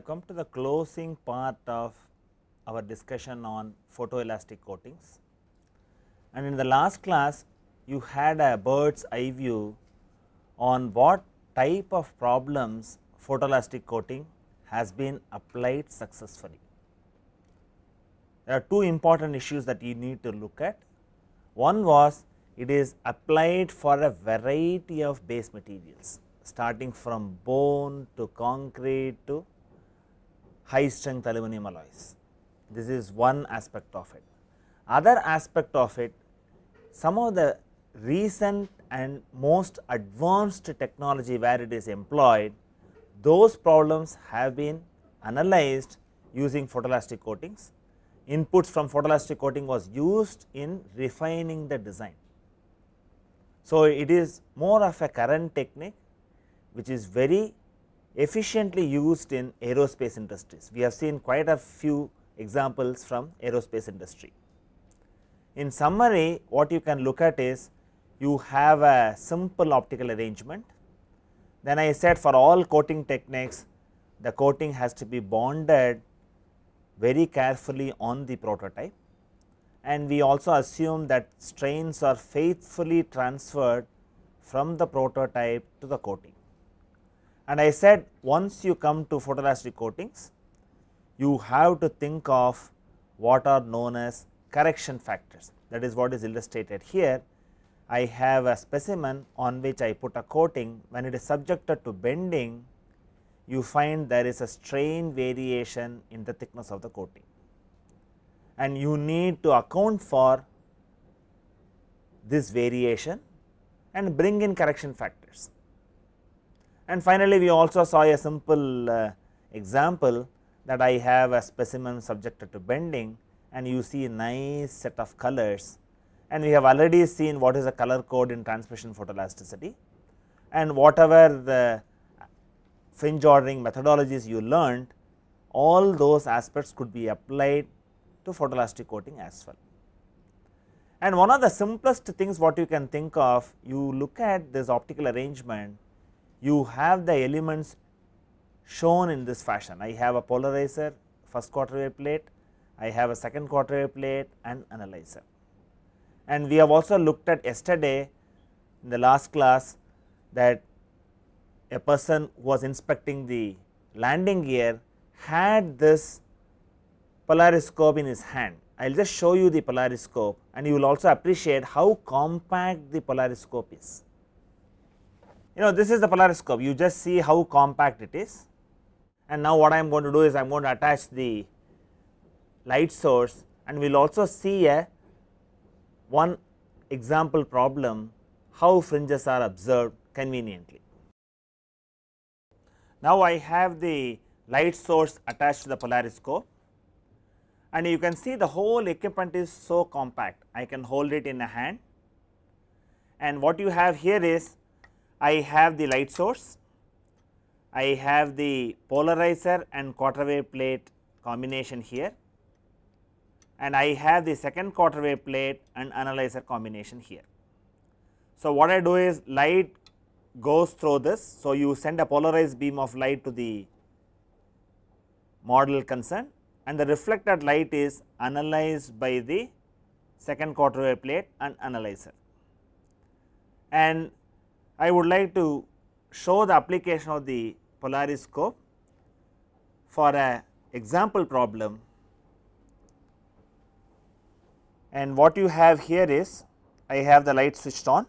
have come to the closing part of our discussion on photoelastic coatings. And in the last class, you had a bird's eye view on what type of problems photoelastic coating has been applied successfully. There are two important issues that you need to look at. One was it is applied for a variety of base materials starting from bone to concrete to high strength aluminum alloys. This is one aspect of it. Other aspect of it, some of the recent and most advanced technology where it is employed, those problems have been analyzed using photoelastic coatings. Inputs from photoelastic coating was used in refining the design. So, it is more of a current technique which is very efficiently used in aerospace industries. We have seen quite a few examples from aerospace industry. In summary, what you can look at is you have a simple optical arrangement. Then I said for all coating techniques, the coating has to be bonded very carefully on the prototype and we also assume that strains are faithfully transferred from the prototype to the coating. And I said once you come to photoelastic coatings, you have to think of what are known as correction factors that is what is illustrated here. I have a specimen on which I put a coating when it is subjected to bending you find there is a strain variation in the thickness of the coating and you need to account for this variation and bring in correction factors. And finally, we also saw a simple uh, example that I have a specimen subjected to bending and you see a nice set of colors and we have already seen what is the color code in transmission photoelasticity and whatever the fringe ordering methodologies you learned all those aspects could be applied to photoelastic coating as well. And one of the simplest things what you can think of you look at this optical arrangement you have the elements shown in this fashion. I have a polarizer, first quarter wave plate, I have a second quarter wave plate and analyzer. And we have also looked at yesterday in the last class that a person who was inspecting the landing gear had this polariscope in his hand. I will just show you the polariscope and you will also appreciate how compact the polariscope is. You know this is the polariscope, you just see how compact it is and now what I am going to do is I am going to attach the light source and we will also see a one example problem how fringes are observed conveniently. Now I have the light source attached to the polariscope and you can see the whole equipment is so compact. I can hold it in a hand and what you have here is I have the light source, I have the polarizer and quarter wave plate combination here and I have the second quarter wave plate and analyzer combination here. So, what I do is light goes through this. So, you send a polarized beam of light to the model concerned and the reflected light is analyzed by the second quarter wave plate and analyzer. And I would like to show the application of the polariscope for a example problem and what you have here is I have the light switched on.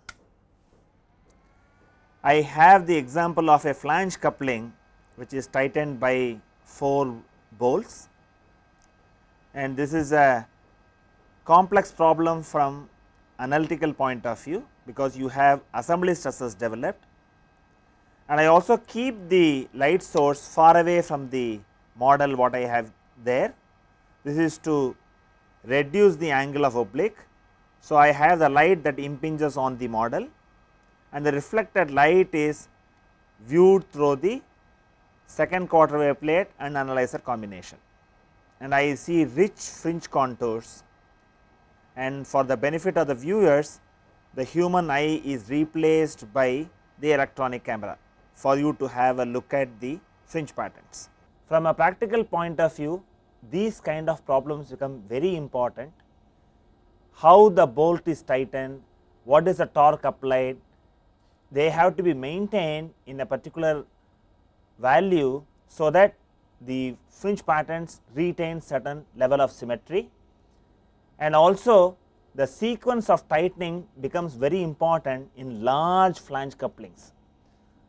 I have the example of a flange coupling which is tightened by 4 bolts and this is a complex problem from analytical point of view because you have assembly stresses developed and I also keep the light source far away from the model what I have there. This is to reduce the angle of oblique. So, I have the light that impinges on the model and the reflected light is viewed through the second quarter wave plate and analyzer combination and I see rich fringe contours and for the benefit of the viewers the human eye is replaced by the electronic camera for you to have a look at the fringe patterns. From a practical point of view, these kind of problems become very important. How the bolt is tightened, what is the torque applied, they have to be maintained in a particular value so that the fringe patterns retain certain level of symmetry and also the sequence of tightening becomes very important in large flange couplings.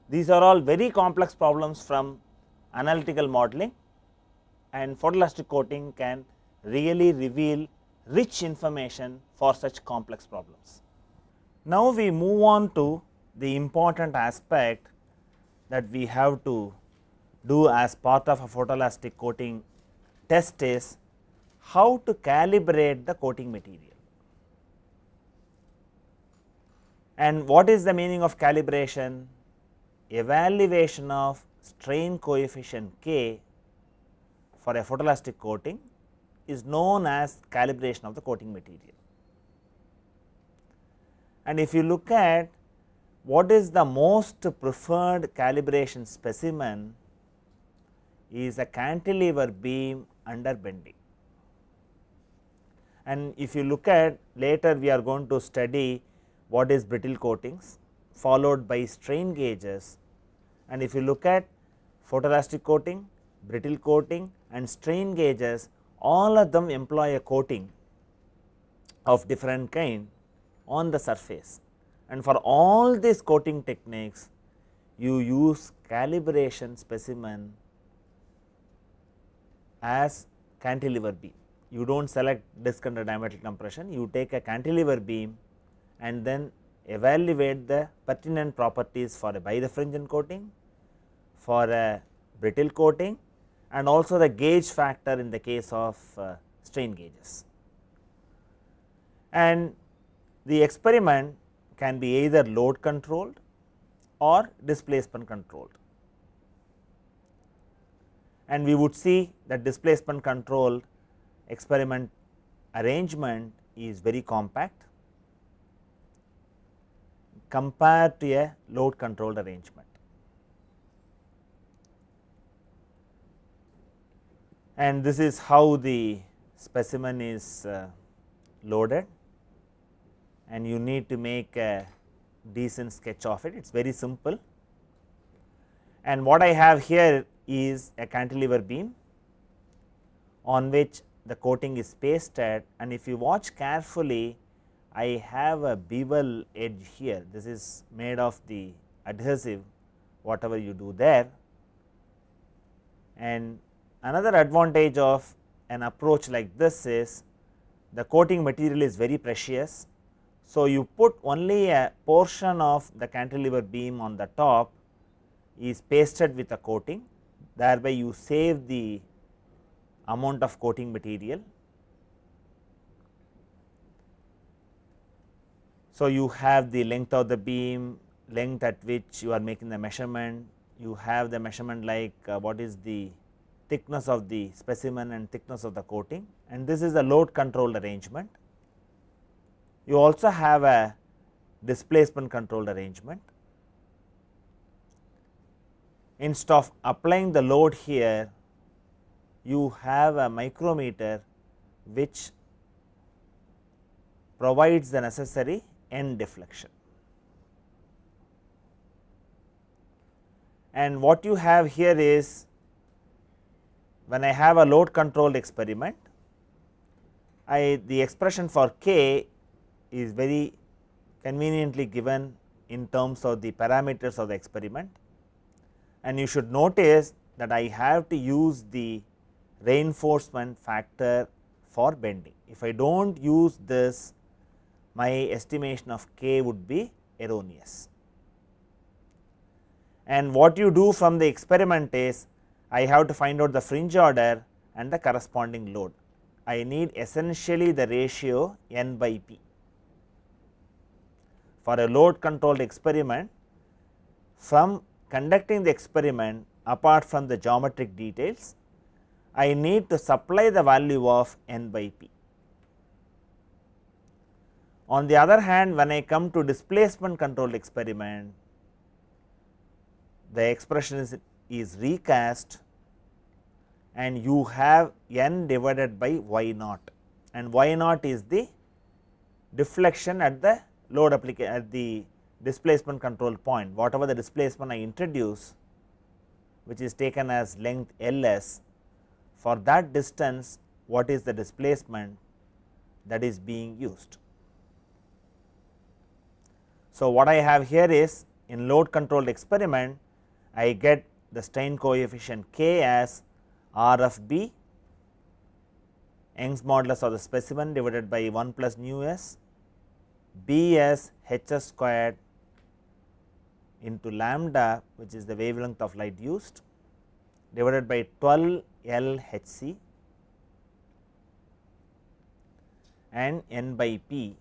These are all very complex problems from analytical modeling and photoelastic coating can really reveal rich information for such complex problems. Now, we move on to the important aspect that we have to do as part of a photoelastic coating test is how to calibrate the coating material. And what is the meaning of calibration? Evaluation of strain coefficient k for a photoelastic coating is known as calibration of the coating material. And if you look at what is the most preferred calibration specimen is a cantilever beam under bending. And if you look at later we are going to study what is brittle coatings followed by strain gauges and if you look at photoelastic coating, brittle coating and strain gauges all of them employ a coating of different kind on the surface and for all these coating techniques you use calibration specimen as cantilever beam. You do not select disk under diametric compression, you take a cantilever beam and then evaluate the pertinent properties for a birefringent coating, for a brittle coating and also the gauge factor in the case of uh, strain gauges. And the experiment can be either load controlled or displacement controlled. And we would see that displacement controlled experiment arrangement is very compact compared to a load controlled arrangement. And this is how the specimen is uh, loaded and you need to make a decent sketch of it, it is very simple. And what I have here is a cantilever beam on which the coating is pasted and if you watch carefully I have a bevel edge here this is made of the adhesive whatever you do there and another advantage of an approach like this is the coating material is very precious. So, you put only a portion of the cantilever beam on the top is pasted with a coating thereby you save the amount of coating material So, you have the length of the beam, length at which you are making the measurement, you have the measurement like uh, what is the thickness of the specimen and thickness of the coating and this is a load controlled arrangement. You also have a displacement controlled arrangement. Instead of applying the load here, you have a micrometer which provides the necessary n deflection. And what you have here is when I have a load controlled experiment, I the expression for k is very conveniently given in terms of the parameters of the experiment. And you should notice that I have to use the reinforcement factor for bending. If I do not use this my estimation of k would be erroneous. And what you do from the experiment is I have to find out the fringe order and the corresponding load. I need essentially the ratio n by p. For a load controlled experiment from conducting the experiment apart from the geometric details, I need to supply the value of n by p. On the other hand, when I come to displacement control experiment, the expression is, is recast and you have n divided by y naught and y naught is the deflection at the load application at the displacement control point whatever the displacement I introduce which is taken as length ls for that distance what is the displacement that is being used. So, what I have here is in load controlled experiment, I get the strain coefficient k as R of B Young's modulus of the specimen divided by 1 plus nu s B as squared into lambda which is the wavelength of light used divided by 12 L h c and n by p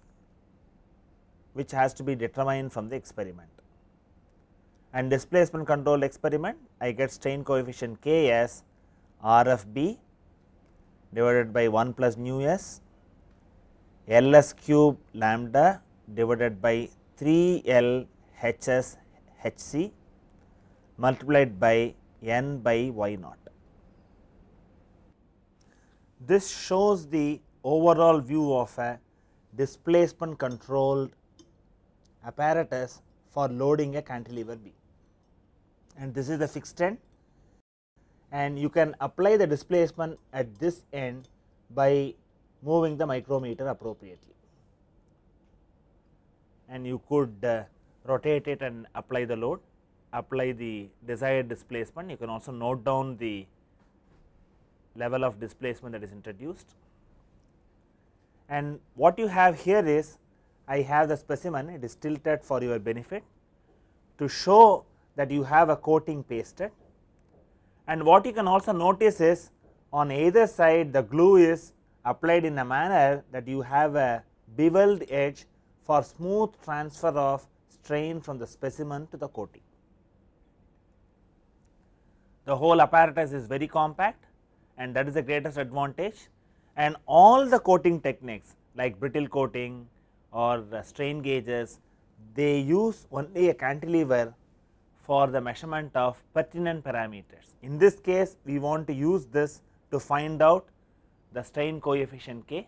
which has to be determined from the experiment. And displacement control experiment I get strain coefficient K as RFB divided by 1 plus nu s L s Ls cube lambda divided by 3 L Hs Hc multiplied by n by y naught. This shows the overall view of a displacement controlled apparatus for loading a cantilever B and this is the fixed end and you can apply the displacement at this end by moving the micrometer appropriately and you could uh, rotate it and apply the load apply the desired displacement you can also note down the level of displacement that is introduced and what you have here is I have the specimen it is tilted for your benefit to show that you have a coating pasted and what you can also notice is on either side the glue is applied in a manner that you have a beveled edge for smooth transfer of strain from the specimen to the coating. The whole apparatus is very compact and that is the greatest advantage and all the coating techniques like brittle coating, or strain gauges, they use only a cantilever for the measurement of pertinent parameters. In this case, we want to use this to find out the strain coefficient K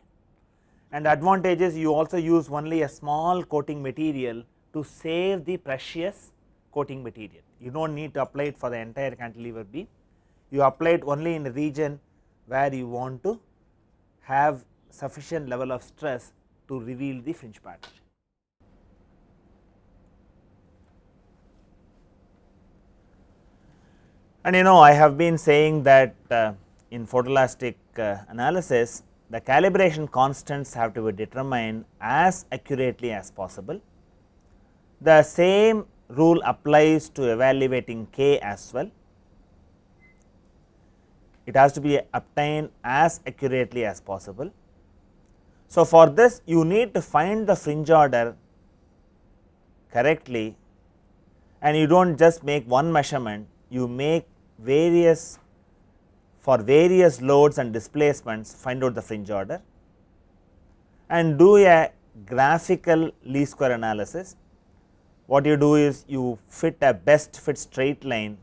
and advantage is you also use only a small coating material to save the precious coating material. You do not need to apply it for the entire cantilever beam, you apply it only in a region where you want to have sufficient level of stress to reveal the fringe pattern. And you know I have been saying that uh, in photoelastic uh, analysis the calibration constants have to be determined as accurately as possible. The same rule applies to evaluating k as well. It has to be obtained as accurately as possible so, for this you need to find the fringe order correctly and you do not just make one measurement, you make various for various loads and displacements find out the fringe order and do a graphical least square analysis. What you do is you fit a best fit straight line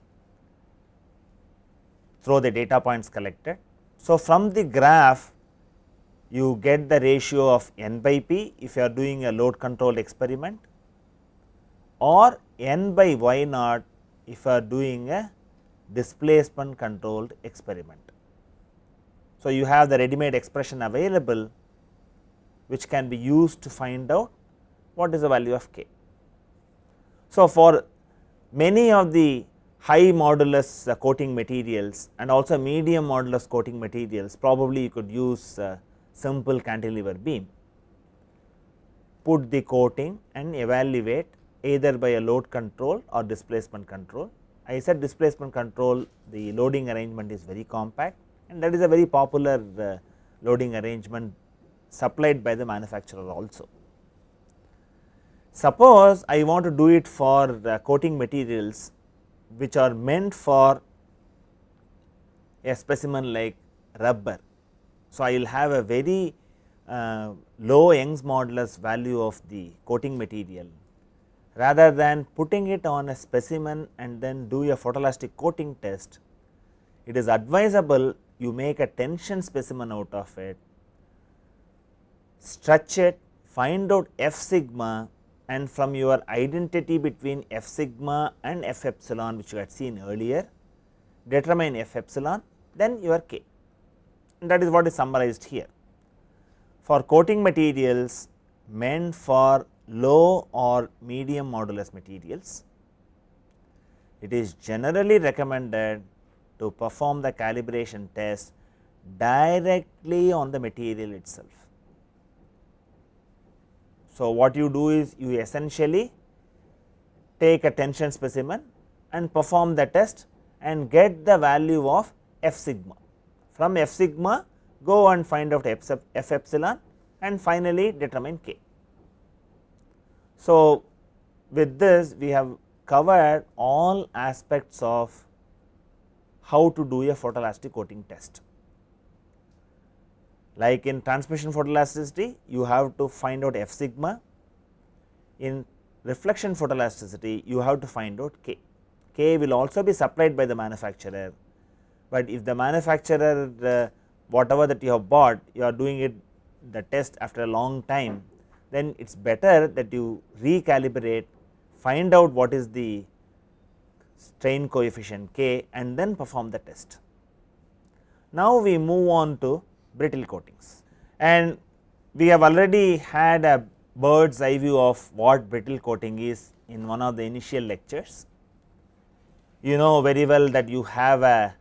through the data points collected. So, from the graph you get the ratio of n by p if you are doing a load control experiment or n by y naught if you are doing a displacement controlled experiment. So, you have the ready made expression available which can be used to find out what is the value of k. So, for many of the high modulus uh, coating materials and also medium modulus coating materials probably you could use uh, simple cantilever beam, put the coating and evaluate either by a load control or displacement control. I said displacement control the loading arrangement is very compact and that is a very popular uh, loading arrangement supplied by the manufacturer also. Suppose I want to do it for the uh, coating materials which are meant for a specimen like rubber so, I will have a very uh, low Young's modulus value of the coating material rather than putting it on a specimen and then do a photoelastic coating test. It is advisable you make a tension specimen out of it, stretch it, find out f sigma and from your identity between f sigma and f epsilon which you had seen earlier, determine f epsilon then your k that is what is summarized here. For coating materials meant for low or medium modulus materials, it is generally recommended to perform the calibration test directly on the material itself. So, what you do is you essentially take a tension specimen and perform the test and get the value of f sigma. From f sigma go and find out f epsilon and finally determine k. So, with this we have covered all aspects of how to do a photoelastic coating test. Like in transmission photoelasticity you have to find out f sigma, in reflection photoelasticity you have to find out k, k will also be supplied by the manufacturer but if the manufacturer uh, whatever that you have bought you are doing it the test after a long time then it is better that you recalibrate find out what is the strain coefficient k and then perform the test. Now we move on to brittle coatings and we have already had a bird's eye view of what brittle coating is in one of the initial lectures. You know very well that you have a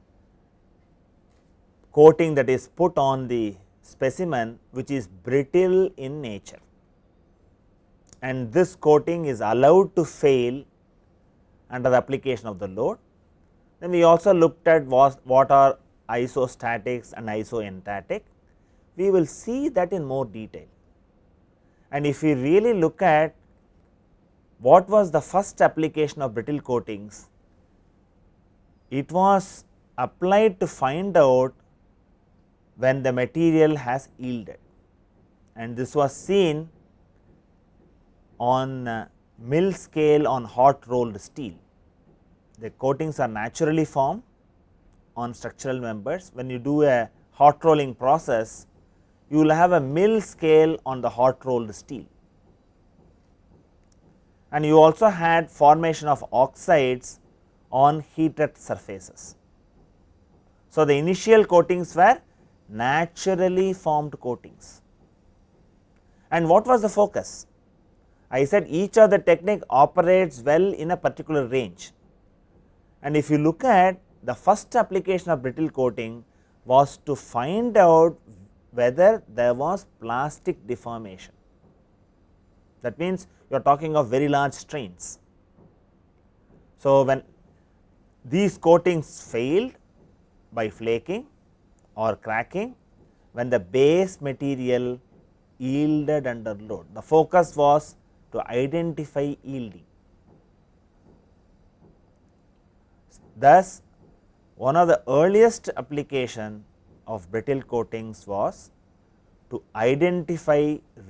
coating that is put on the specimen which is brittle in nature and this coating is allowed to fail under the application of the load. Then we also looked at what are isostatics and isoentatic. We will see that in more detail and if we really look at what was the first application of brittle coatings, it was applied to find out when the material has yielded and this was seen on uh, mill scale on hot rolled steel. The coatings are naturally formed on structural members. When you do a hot rolling process, you will have a mill scale on the hot rolled steel. And you also had formation of oxides on heated surfaces. So, the initial coatings were naturally formed coatings. And what was the focus? I said each of the technique operates well in a particular range. And if you look at the first application of brittle coating was to find out whether there was plastic deformation. That means you are talking of very large strains. So, when these coatings failed by flaking or cracking when the base material yielded under load. The focus was to identify yielding. Thus, one of the earliest application of brittle coatings was to identify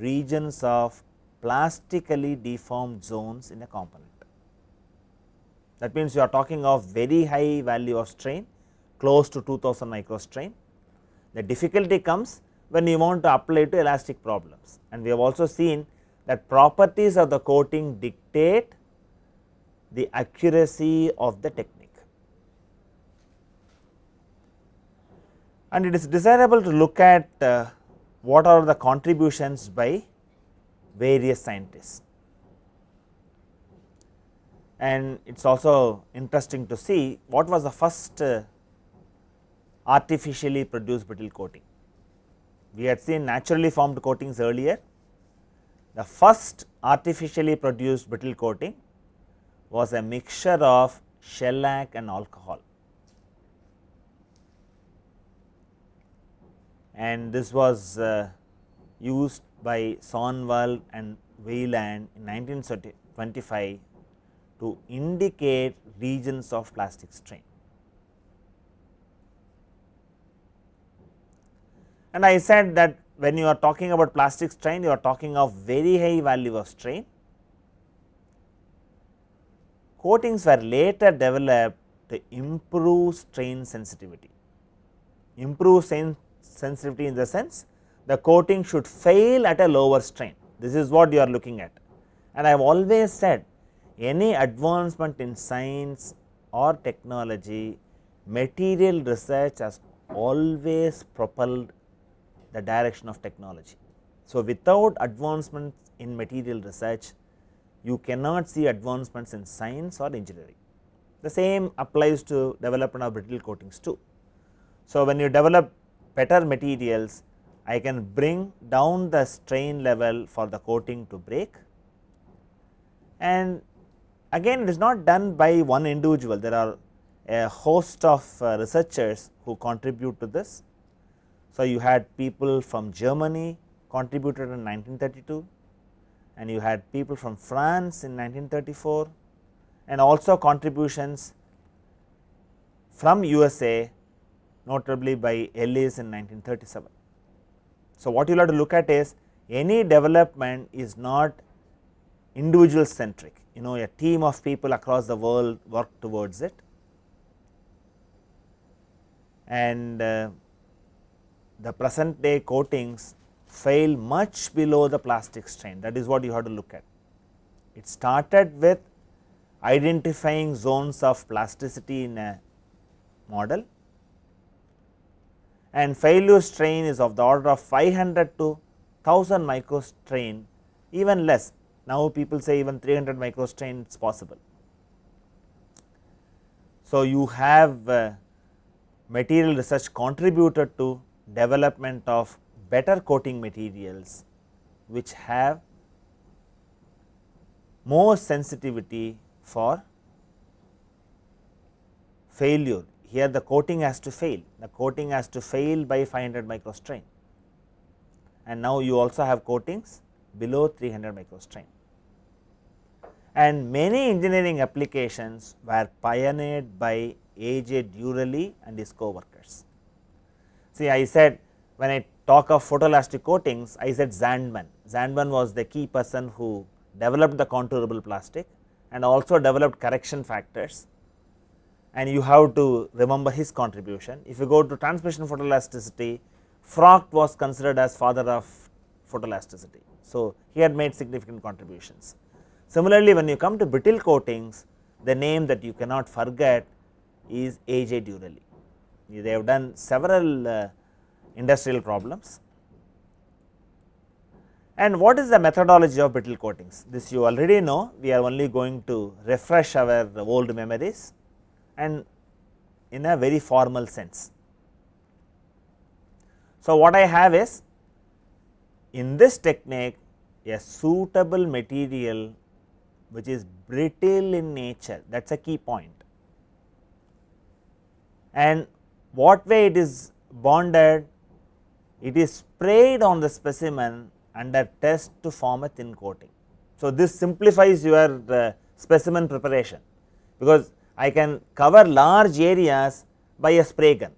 regions of plastically deformed zones in a component. That means, you are talking of very high value of strain close to 2000 micro strain the difficulty comes when you want to apply to elastic problems and we have also seen that properties of the coating dictate the accuracy of the technique. And it is desirable to look at uh, what are the contributions by various scientists. And it is also interesting to see what was the first uh, artificially produced brittle coating. We had seen naturally formed coatings earlier. The first artificially produced brittle coating was a mixture of shellac and alcohol. And this was uh, used by Sonwald and Weyland in 1925 to indicate regions of plastic strain. And I said that when you are talking about plastic strain, you are talking of very high value of strain. Coatings were later developed to improve strain sensitivity, improve strain sensitivity in the sense the coating should fail at a lower strain. This is what you are looking at. And I have always said any advancement in science or technology, material research has always propelled the direction of technology. So, without advancements in material research, you cannot see advancements in science or engineering. The same applies to development of brittle coatings too. So, when you develop better materials, I can bring down the strain level for the coating to break and again it is not done by one individual, there are a host of uh, researchers who contribute to this so, you had people from Germany contributed in 1932 and you had people from France in 1934 and also contributions from USA notably by Ellis in 1937. So, what you will have to look at is any development is not individual centric you know a team of people across the world work towards it and uh, the present day coatings fail much below the plastic strain that is what you have to look at. It started with identifying zones of plasticity in a model and failure strain is of the order of 500 to 1000 micro strain even less now people say even 300 micro strain is possible. So, you have uh, material research contributed to development of better coating materials which have more sensitivity for failure. Here the coating has to fail, the coating has to fail by 500 microstrain and now you also have coatings below 300 microstrain. And many engineering applications were pioneered by A. J. Durali and his co-workers. See I said when I talk of photoelastic coatings I said Zandman, Zandman was the key person who developed the contourable plastic and also developed correction factors and you have to remember his contribution. If you go to transmission photoelasticity, Frocht was considered as father of photoelasticity. So, he had made significant contributions. Similarly, when you come to brittle coatings, the name that you cannot forget is A. J. Durali they have done several uh, industrial problems. And what is the methodology of brittle coatings? This you already know, we are only going to refresh our old memories and in a very formal sense. So, what I have is in this technique a suitable material which is brittle in nature that is a key point and what way it is bonded, it is sprayed on the specimen under test to form a thin coating. So, this simplifies your uh, specimen preparation because I can cover large areas by a spray gun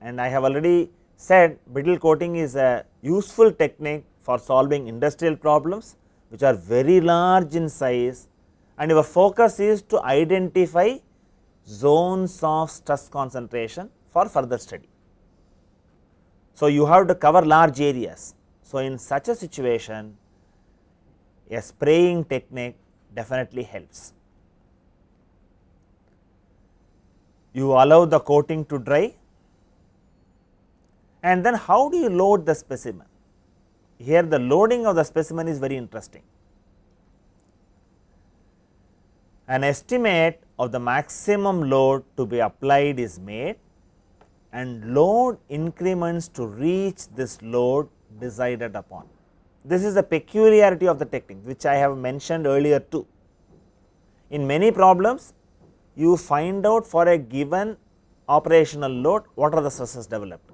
and I have already said brittle coating is a useful technique for solving industrial problems which are very large in size and your focus is to identify zones of stress concentration for further study. So, you have to cover large areas. So, in such a situation a spraying technique definitely helps. You allow the coating to dry and then how do you load the specimen? Here the loading of the specimen is very interesting. An estimate of the maximum load to be applied is made and load increments to reach this load decided upon. This is the peculiarity of the technique which I have mentioned earlier too. In many problems you find out for a given operational load what are the stresses developed.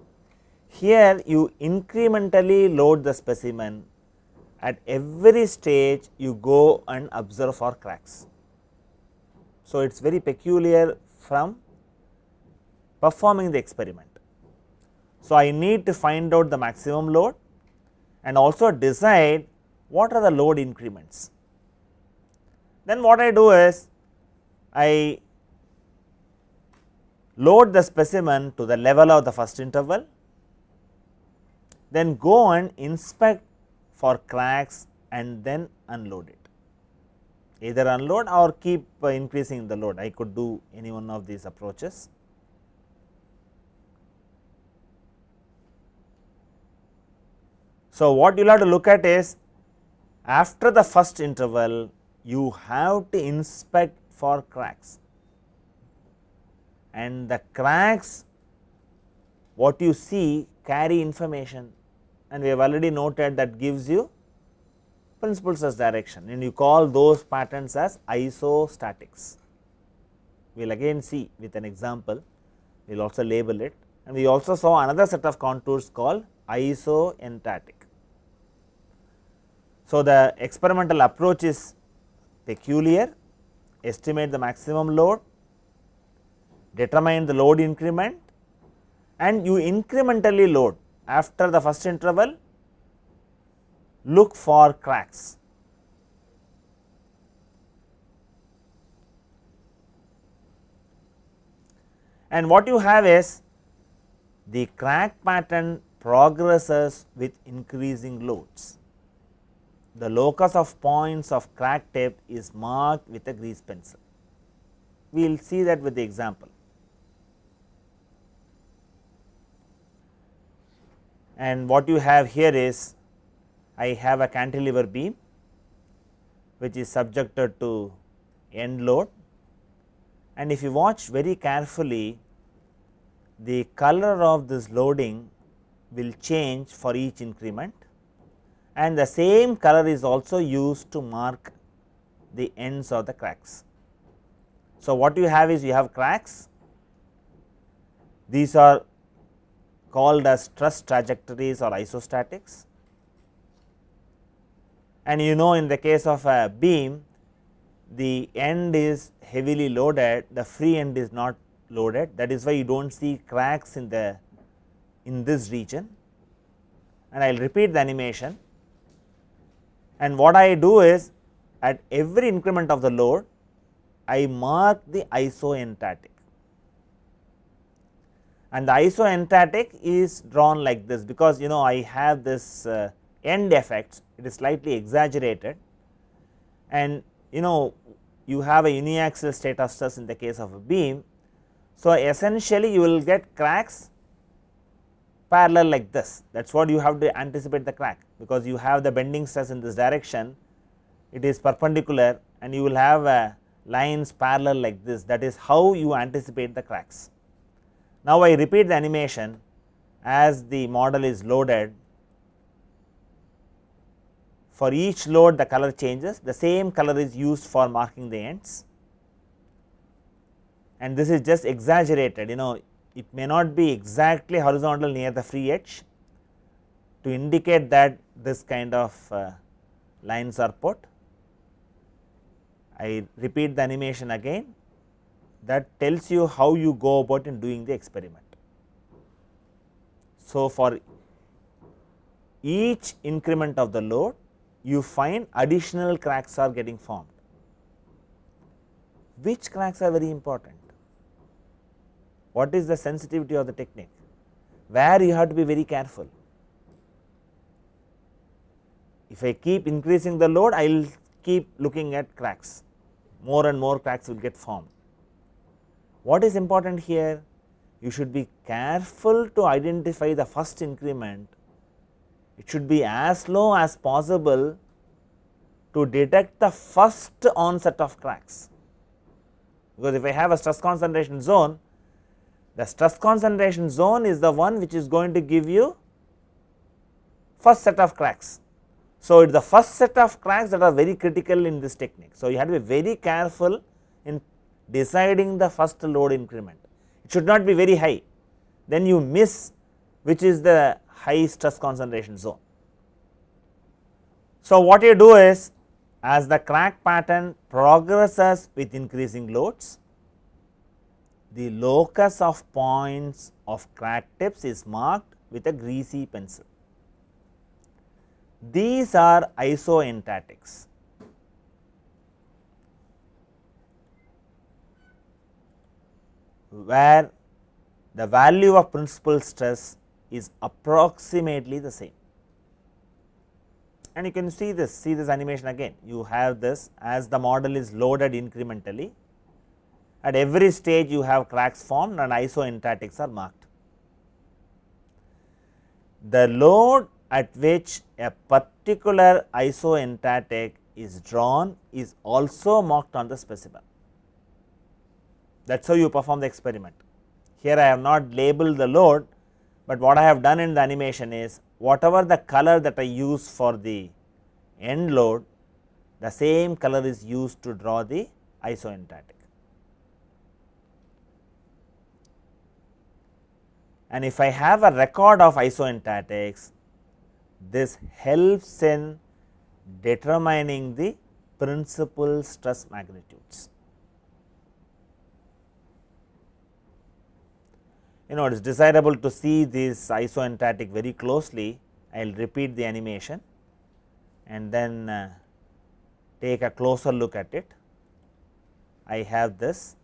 Here you incrementally load the specimen at every stage you go and observe for cracks. So, it is very peculiar from performing the experiment. So, I need to find out the maximum load and also decide what are the load increments. Then what I do is I load the specimen to the level of the first interval, then go and inspect for cracks and then unload it. Either unload or keep uh, increasing the load, I could do any one of these approaches. So, what you will have to look at is after the first interval you have to inspect for cracks and the cracks what you see carry information and we have already noted that gives you principles as direction and you call those patterns as isostatics. We will again see with an example, we will also label it and we also saw another set of contours called isoentatic. So, the experimental approach is peculiar, estimate the maximum load, determine the load increment and you incrementally load after the first interval look for cracks. And what you have is the crack pattern progresses with increasing loads the locus of points of crack tip is marked with a grease pencil. We will see that with the example. And what you have here is I have a cantilever beam which is subjected to end load and if you watch very carefully the color of this loading will change for each increment and the same color is also used to mark the ends of the cracks. So, what you have is you have cracks, these are called as stress trajectories or isostatics and you know in the case of a beam the end is heavily loaded the free end is not loaded that is why you do not see cracks in the in this region and I will repeat the animation and what I do is at every increment of the load I mark the iso and the iso is drawn like this because you know I have this uh, end effect it is slightly exaggerated and you know you have a uniaxial state of stress in the case of a beam. So, essentially you will get cracks parallel like this that is what you have to anticipate the crack because you have the bending stress in this direction it is perpendicular and you will have a uh, lines parallel like this that is how you anticipate the cracks. Now, I repeat the animation as the model is loaded for each load the color changes the same color is used for marking the ends and this is just exaggerated you know it may not be exactly horizontal near the free edge to indicate that this kind of uh, lines are put. I repeat the animation again that tells you how you go about in doing the experiment. So, for each increment of the load you find additional cracks are getting formed. Which cracks are very important? what is the sensitivity of the technique, where you have to be very careful. If I keep increasing the load, I will keep looking at cracks, more and more cracks will get formed. What is important here? You should be careful to identify the first increment, it should be as low as possible to detect the first onset of cracks. Because if I have a stress concentration zone, the stress concentration zone is the one which is going to give you first set of cracks. So, it is the first set of cracks that are very critical in this technique. So, you have to be very careful in deciding the first load increment. It should not be very high, then you miss which is the high stress concentration zone. So, what you do is as the crack pattern progresses with increasing loads, the locus of points of crack tips is marked with a greasy pencil. These are isoentatics. where the value of principal stress is approximately the same. And you can see this, see this animation again, you have this as the model is loaded incrementally, at every stage you have cracks formed and isoentatics are marked. The load at which a particular isoentatic is drawn is also marked on the specimen. That is how you perform the experiment. Here I have not labeled the load, but what I have done in the animation is whatever the color that I use for the end load, the same color is used to draw the isoentatic. and if I have a record of isoentatics, this helps in determining the principal stress magnitudes. You know, it is desirable to see this isoentatic very closely. I will repeat the animation and then uh, take a closer look at it. I have this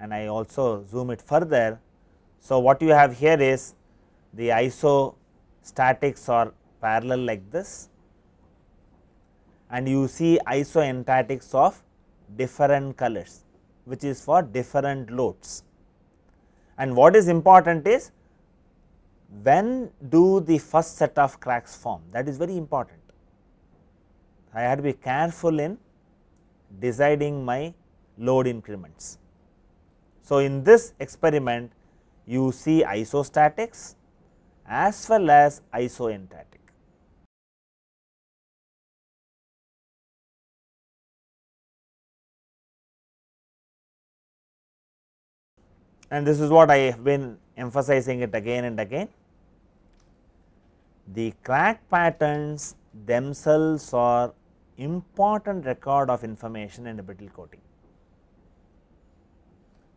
and I also zoom it further so, what you have here is the isostatics or parallel like this and you see isoentatics of different colors which is for different loads. And what is important is when do the first set of cracks form that is very important. I had to be careful in deciding my load increments. So, in this experiment you see isostatics as well as isoentatic. And this is what I have been emphasizing it again and again. The crack patterns themselves are important record of information in the brittle coating.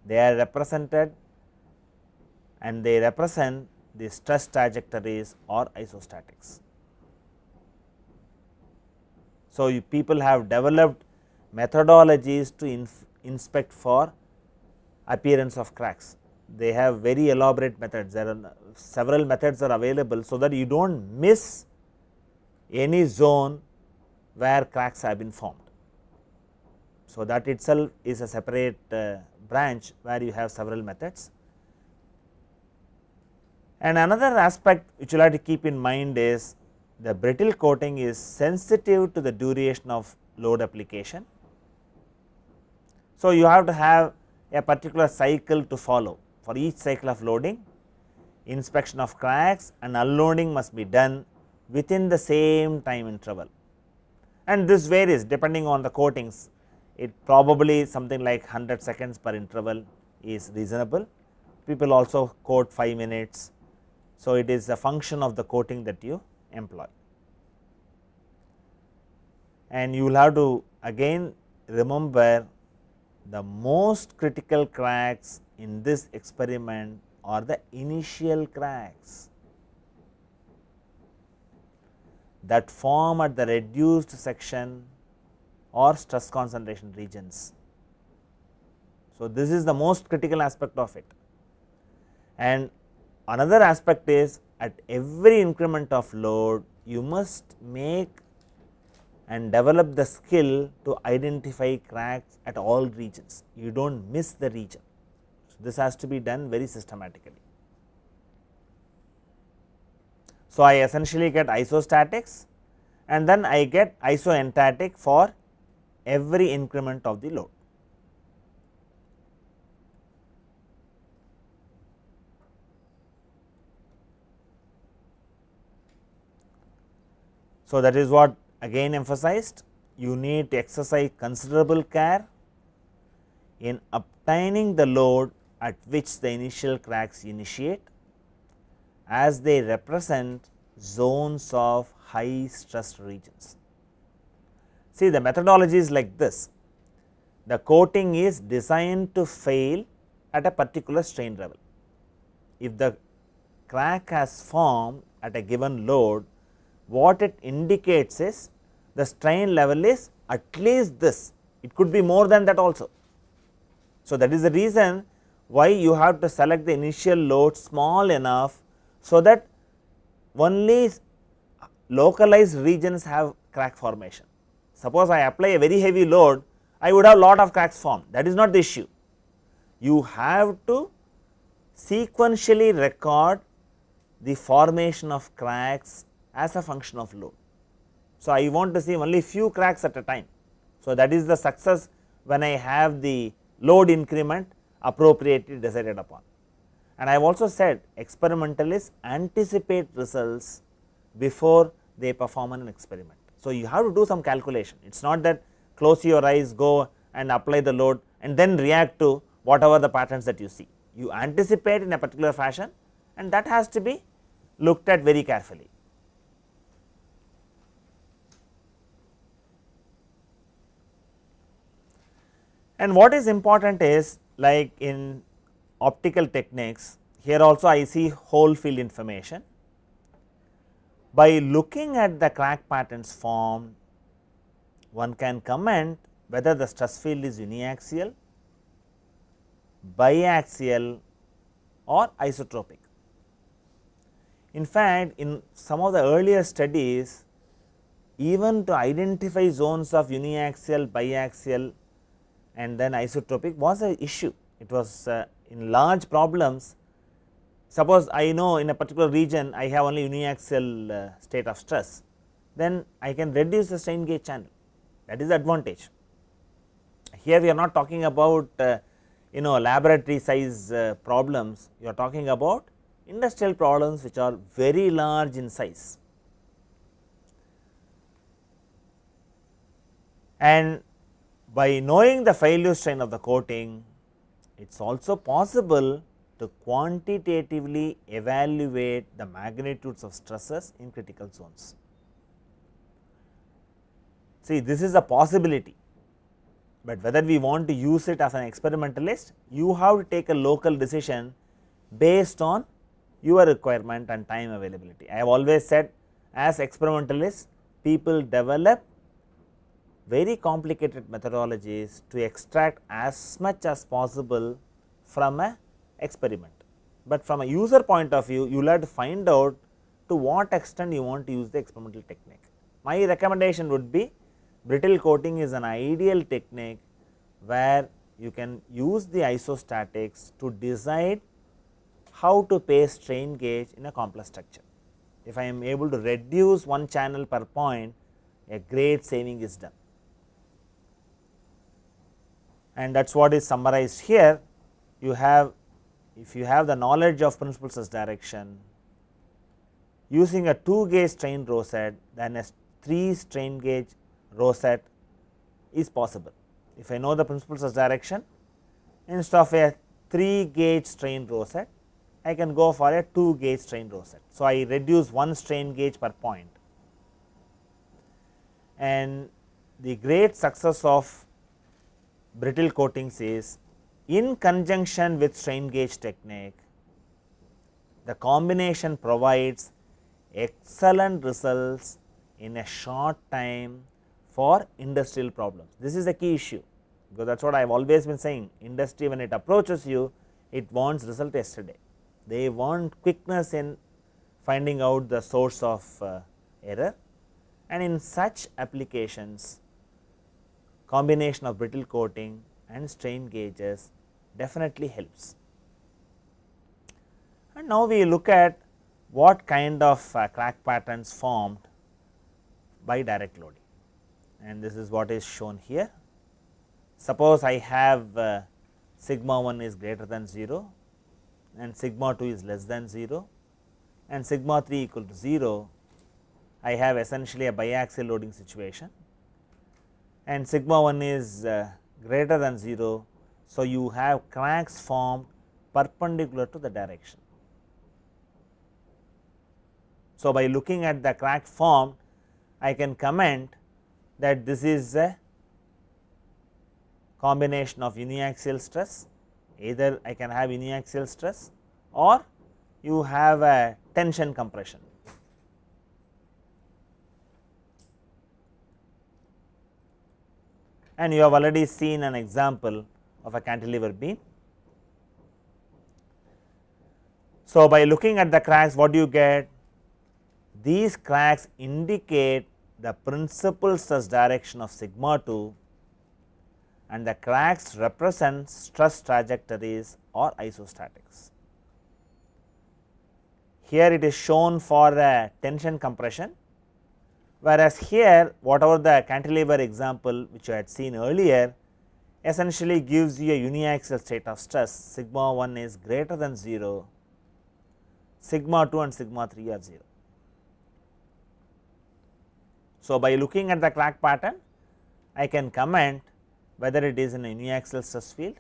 They are represented and they represent the stress trajectories or isostatics. So, people have developed methodologies to inspect for appearance of cracks. They have very elaborate methods, there are several methods are available, so that you do not miss any zone where cracks have been formed. So, that itself is a separate uh, branch where you have several methods. And another aspect which you will have to keep in mind is the brittle coating is sensitive to the duration of load application. So, you have to have a particular cycle to follow for each cycle of loading inspection of cracks and unloading must be done within the same time interval. And this varies depending on the coatings it probably something like 100 seconds per interval is reasonable. People also coat 5 minutes so, it is a function of the coating that you employ and you will have to again remember the most critical cracks in this experiment are the initial cracks that form at the reduced section or stress concentration regions. So, this is the most critical aspect of it and Another aspect is at every increment of load you must make and develop the skill to identify cracks at all regions, you do not miss the region. So, this has to be done very systematically. So, I essentially get isostatics and then I get isoentatic for every increment of the load. So, that is what again emphasized you need to exercise considerable care in obtaining the load at which the initial cracks initiate as they represent zones of high stress regions. See the methodology is like this, the coating is designed to fail at a particular strain level. If the crack has formed at a given load, what it indicates is the strain level is at least this, it could be more than that also. So, that is the reason why you have to select the initial load small enough, so that only localized regions have crack formation. Suppose I apply a very heavy load, I would have lot of cracks formed that is not the issue. You have to sequentially record the formation of cracks as a function of load. So, I want to see only few cracks at a time. So, that is the success when I have the load increment appropriately decided upon. And I have also said experimentalists anticipate results before they perform an experiment. So, you have to do some calculation, it is not that close your eyes, go and apply the load and then react to whatever the patterns that you see. You anticipate in a particular fashion and that has to be looked at very carefully. And what is important is like in optical techniques, here also I see whole field information. By looking at the crack patterns formed, one can comment whether the stress field is uniaxial, biaxial or isotropic. In fact, in some of the earlier studies, even to identify zones of uniaxial, biaxial and then isotropic was a issue. It was uh, in large problems, suppose I know in a particular region I have only uniaxial uh, state of stress, then I can reduce the strain gauge channel that is the advantage. Here we are not talking about uh, you know laboratory size uh, problems, you are talking about industrial problems which are very large in size. And by knowing the failure strain of the coating, it is also possible to quantitatively evaluate the magnitudes of stresses in critical zones. See, this is a possibility, but whether we want to use it as an experimentalist, you have to take a local decision based on your requirement and time availability. I have always said as experimentalists, people develop very complicated methodologies to extract as much as possible from a experiment. But from a user point of view, you will have to find out to what extent you want to use the experimental technique. My recommendation would be brittle coating is an ideal technique where you can use the isostatics to decide how to place strain gauge in a complex structure. If I am able to reduce one channel per point, a great saving is done and that is what is summarized here. You have if you have the knowledge of principles stress direction using a 2 gauge strain row set then a 3 strain gauge row set is possible. If I know the principles stress direction instead of a 3 gauge strain row set I can go for a 2 gauge strain row set. So, I reduce one strain gauge per point and the great success of brittle coatings is in conjunction with strain gauge technique, the combination provides excellent results in a short time for industrial problems. This is the key issue because that is what I have always been saying industry when it approaches you it wants result yesterday. They want quickness in finding out the source of uh, error and in such applications combination of brittle coating and strain gauges definitely helps. And now we look at what kind of uh, crack patterns formed by direct loading and this is what is shown here. Suppose I have uh, sigma 1 is greater than 0 and sigma 2 is less than 0 and sigma 3 equal to 0, I have essentially a biaxial loading situation and sigma 1 is uh, greater than 0. So, you have cracks formed perpendicular to the direction. So, by looking at the crack formed, I can comment that this is a combination of uniaxial stress, either I can have uniaxial stress or you have a tension compression. and you have already seen an example of a cantilever beam. So, by looking at the cracks what do you get? These cracks indicate the principal stress direction of sigma 2 and the cracks represent stress trajectories or isostatics. Here it is shown for the tension compression Whereas here whatever the cantilever example which I had seen earlier essentially gives you a uniaxial state of stress sigma 1 is greater than 0, sigma 2 and sigma 3 are 0. So, by looking at the crack pattern I can comment whether it is in a uniaxial stress field.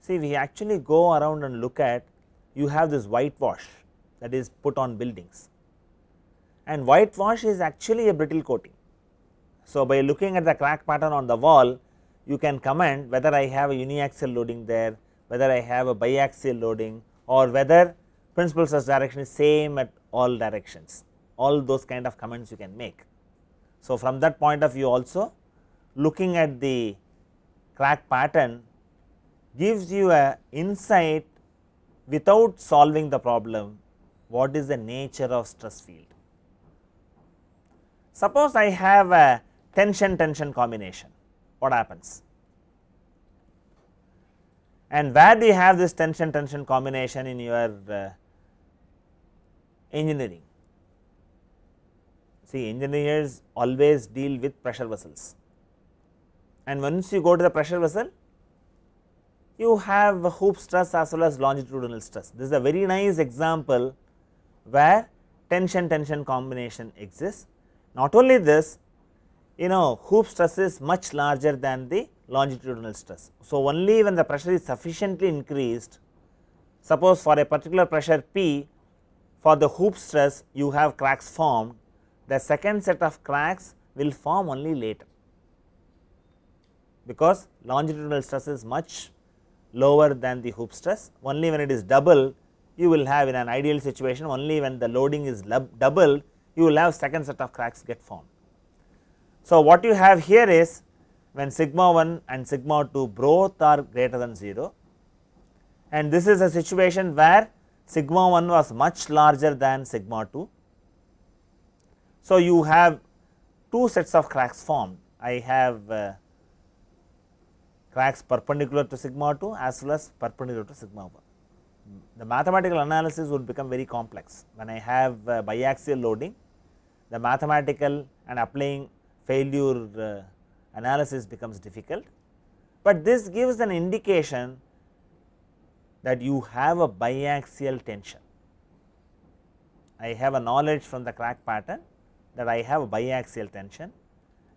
See we actually go around and look at you have this whitewash that is put on buildings and whitewash is actually a brittle coating. So, by looking at the crack pattern on the wall you can comment whether I have a uniaxial loading there, whether I have a biaxial loading or whether principal stress direction is same at all directions, all those kind of comments you can make. So, from that point of view also looking at the crack pattern gives you a insight without solving the problem what is the nature of stress field. Suppose I have a tension tension combination, what happens? And where do you have this tension tension combination in your uh, engineering? See, engineers always deal with pressure vessels, and once you go to the pressure vessel, you have hoop stress as well as longitudinal stress. This is a very nice example where tension tension combination exists not only this, you know hoop stress is much larger than the longitudinal stress. So, only when the pressure is sufficiently increased, suppose for a particular pressure P for the hoop stress you have cracks formed, the second set of cracks will form only later because longitudinal stress is much lower than the hoop stress. Only when it is double you will have in an ideal situation only when the loading is double you will have second set of cracks get formed. So, what you have here is when sigma 1 and sigma 2 both are greater than 0 and this is a situation where sigma 1 was much larger than sigma 2. So, you have two sets of cracks formed I have uh, cracks perpendicular to sigma 2 as well as perpendicular to sigma 1. The mathematical analysis would become very complex when I have uh, biaxial loading the mathematical and applying failure uh, analysis becomes difficult, but this gives an indication that you have a biaxial tension. I have a knowledge from the crack pattern that I have a biaxial tension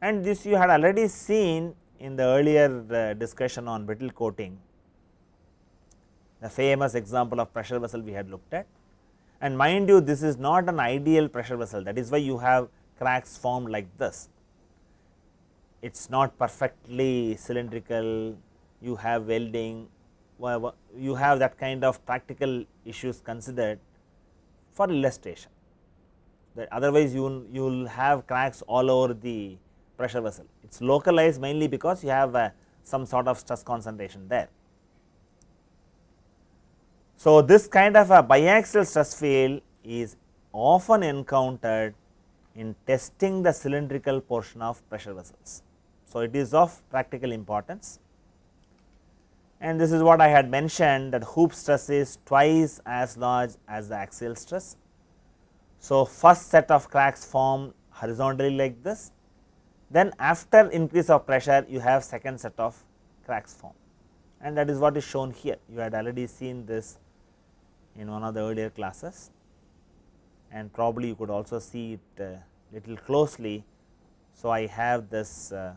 and this you had already seen in the earlier uh, discussion on brittle coating the famous example of pressure vessel we had looked at and mind you this is not an ideal pressure vessel that is why you have cracks formed like this. It is not perfectly cylindrical, you have welding, you have that kind of practical issues considered for illustration that otherwise you will have cracks all over the pressure vessel. It is localized mainly because you have a, uh, some sort of stress concentration there. So, this kind of a biaxial stress field is often encountered in testing the cylindrical portion of pressure vessels. So, it is of practical importance and this is what I had mentioned that hoop stress is twice as large as the axial stress. So, first set of cracks form horizontally like this then after increase of pressure you have second set of cracks form and that is what is shown here you had already seen this in one of the earlier classes and probably you could also see it uh, little closely. So, I have this uh,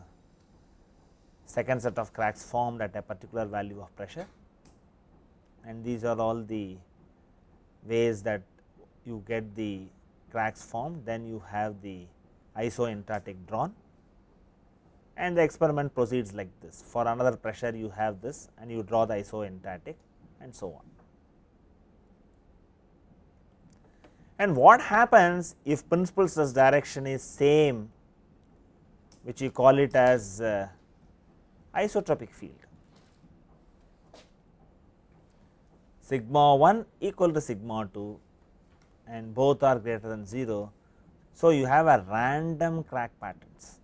second set of cracks formed at a particular value of pressure and these are all the ways that you get the cracks formed then you have the isoentropic drawn and the experiment proceeds like this for another pressure you have this and you draw the isoentropic and so on. And what happens if principal stress direction is same which we call it as uh, isotropic field. Sigma 1 equal to sigma 2 and both are greater than 0. So, you have a random crack patterns.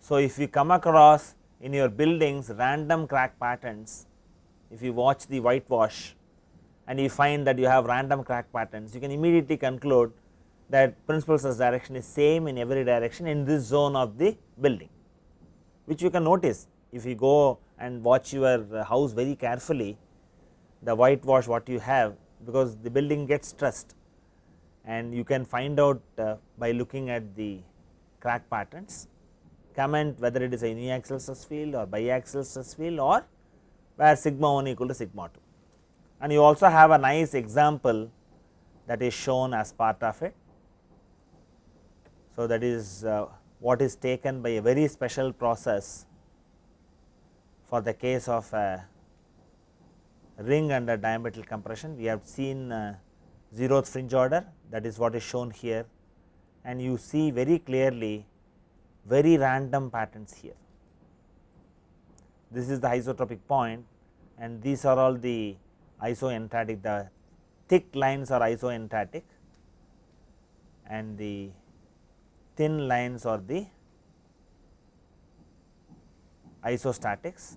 So, if you come across in your buildings random crack patterns, if you watch the whitewash and you find that you have random crack patterns you can immediately conclude that principal stress direction is same in every direction in this zone of the building which you can notice if you go and watch your uh, house very carefully the whitewash what you have because the building gets stressed and you can find out uh, by looking at the crack patterns comment whether it is a uniaxial stress field or biaxial stress field or where sigma 1 equal to sigma 2 and you also have a nice example that is shown as part of it. So, that is uh, what is taken by a very special process for the case of a ring under diametral compression. We have seen uh, zeroth fringe order that is what is shown here and you see very clearly very random patterns here. This is the isotropic point and these are all the Isoentropic, the thick lines are isoenthatic and the thin lines are the isostatics.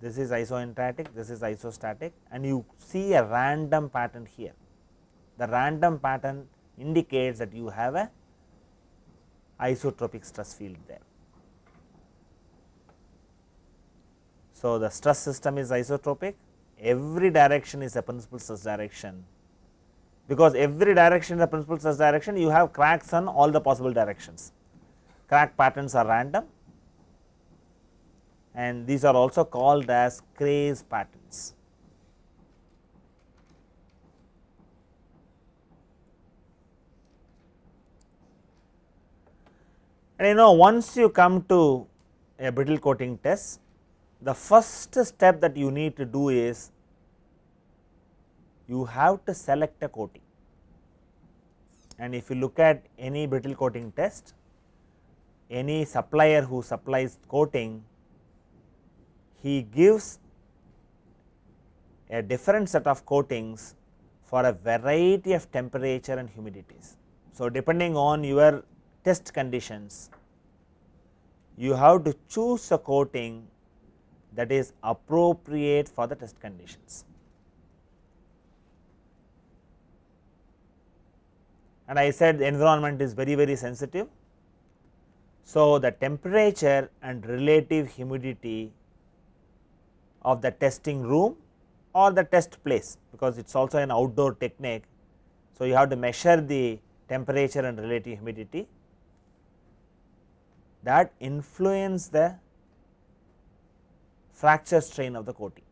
This is isoenthatic, this is isostatic and you see a random pattern here. The random pattern indicates that you have a isotropic stress field there. So, the stress system is isotropic every direction is a principal stress direction because every direction is a principal stress direction you have cracks on all the possible directions. Crack patterns are random and these are also called as craze patterns. And you know once you come to a brittle coating test, the first step that you need to do is you have to select a coating and if you look at any brittle coating test any supplier who supplies coating he gives a different set of coatings for a variety of temperature and humidities. So, depending on your test conditions you have to choose a coating that is appropriate for the test conditions. And I said the environment is very very sensitive. So, the temperature and relative humidity of the testing room or the test place because it is also an outdoor technique. So, you have to measure the temperature and relative humidity that influence the fracture strain of the coating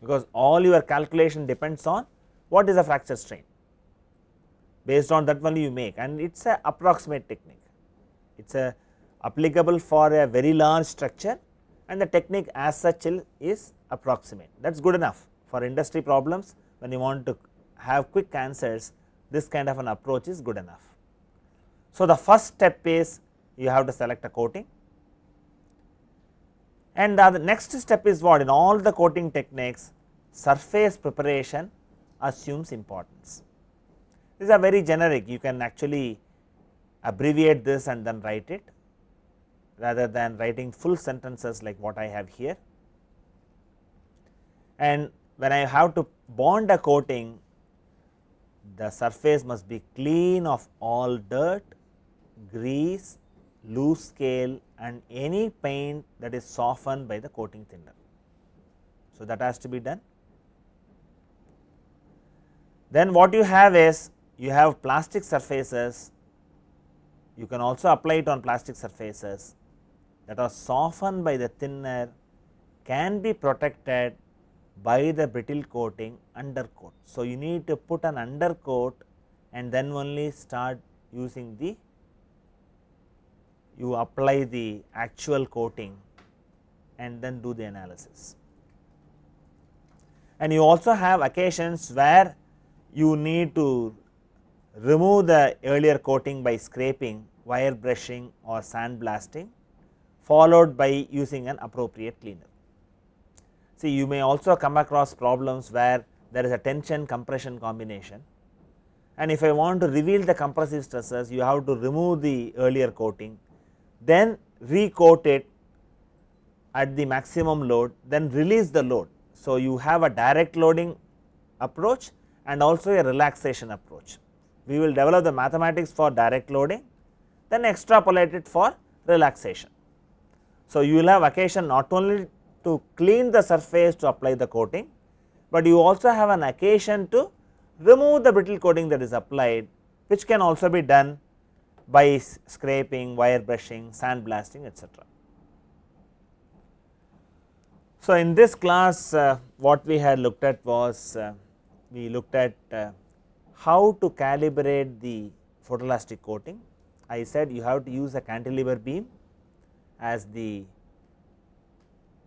because all your calculation depends on what is the fracture strain based on that only you make and it is a approximate technique it is applicable for a very large structure and the technique as such is approximate that is good enough for industry problems when you want to have quick answers this kind of an approach is good enough. So, the first step is you have to select a coating and the next step is what in all the coating techniques surface preparation assumes importance. These are very generic you can actually abbreviate this and then write it rather than writing full sentences like what I have here. And when I have to bond a coating the surface must be clean of all dirt, grease, loose scale and any paint that is softened by the coating thinner. So, that has to be done. Then what you have is you have plastic surfaces, you can also apply it on plastic surfaces that are softened by the thinner can be protected by the brittle coating undercoat. So, you need to put an undercoat and then only start using the you apply the actual coating and then do the analysis. And you also have occasions where you need to remove the earlier coating by scraping, wire brushing or sandblasting followed by using an appropriate cleaner. See you may also come across problems where there is a tension compression combination and if I want to reveal the compressive stresses you have to remove the earlier coating then recoat it at the maximum load, then release the load. So, you have a direct loading approach and also a relaxation approach. We will develop the mathematics for direct loading, then extrapolate it for relaxation. So, you will have occasion not only to clean the surface to apply the coating, but you also have an occasion to remove the brittle coating that is applied which can also be done by scraping, wire brushing, sand blasting, etc. So, in this class uh, what we had looked at was uh, we looked at uh, how to calibrate the photoelastic coating. I said you have to use a cantilever beam as the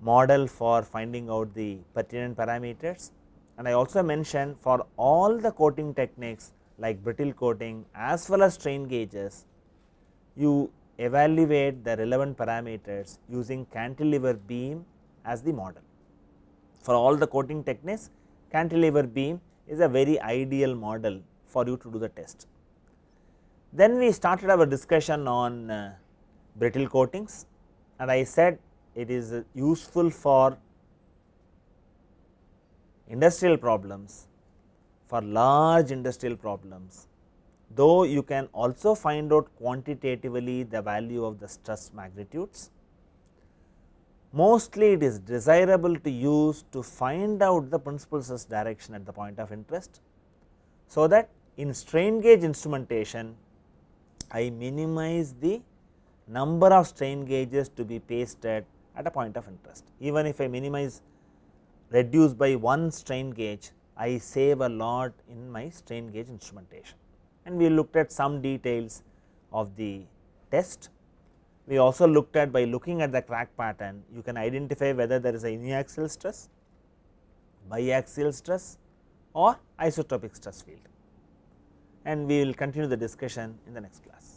model for finding out the pertinent parameters and I also mentioned for all the coating techniques like brittle coating as well as strain gauges you evaluate the relevant parameters using cantilever beam as the model. For all the coating techniques, cantilever beam is a very ideal model for you to do the test. Then we started our discussion on uh, brittle coatings and I said it is useful for industrial problems, for large industrial problems though you can also find out quantitatively the value of the stress magnitudes. Mostly it is desirable to use to find out the principal stress direction at the point of interest. So, that in strain gauge instrumentation I minimize the number of strain gauges to be pasted at a point of interest. Even if I minimize reduce by one strain gauge I save a lot in my strain gauge instrumentation and we looked at some details of the test. We also looked at by looking at the crack pattern you can identify whether there is a uniaxial stress, biaxial stress or isotropic stress field and we will continue the discussion in the next class.